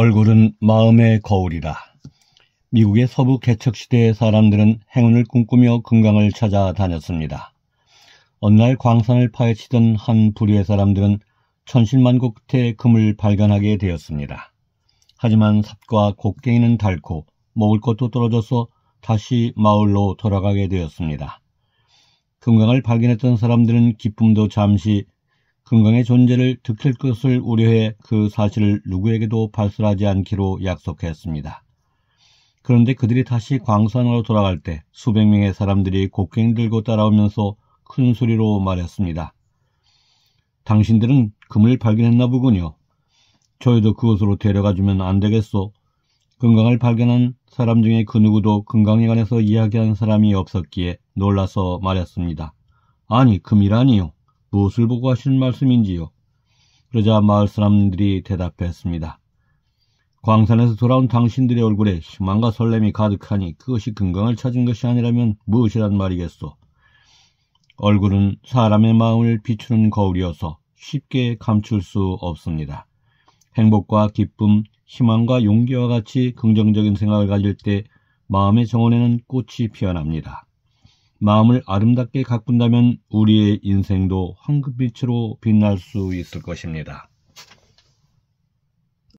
얼굴은 마음의 거울이라. 미국의 서부 개척 시대의 사람들은 행운을 꿈꾸며 금강을 찾아 다녔습니다. 어느 날 광산을 파헤치던 한 부류의 사람들은 천신만고 끝에 금을 발견하게 되었습니다. 하지만 삽과 곡괭이는 닳고 먹을 것도 떨어져서 다시 마을로 돌아가게 되었습니다. 금강을 발견했던 사람들은 기쁨도 잠시 금강의 존재를 들킬 것을 우려해 그 사실을 누구에게도 발설하지 않기로 약속했습니다. 그런데 그들이 다시 광산으로 돌아갈 때 수백 명의 사람들이 곡괭이 들고 따라오면서 큰 소리로 말했습니다. 당신들은 금을 발견했나 보군요. 저희도 그곳으로 데려가 주면 안 되겠소. 금강을 발견한 사람 중에 그 누구도 금강에 관해서 이야기한 사람이 없었기에 놀라서 말했습니다. 아니, 금이라니요. 무엇을 보고 하신 말씀인지요? 그러자 마을 사람들이 대답했습니다. 광산에서 돌아온 당신들의 얼굴에 희망과 설렘이 가득하니 그것이 금강을 찾은 것이 아니라면 무엇이란 말이겠소? 얼굴은 사람의 마음을 비추는 거울이어서 쉽게 감출 수 없습니다. 행복과 기쁨, 희망과 용기와 같이 긍정적인 생각을 가질 때 마음의 정원에는 꽃이 피어납니다. 마음을 아름답게 가꾼다면 우리의 인생도 황금빛으로 빛날 수 있을 것입니다.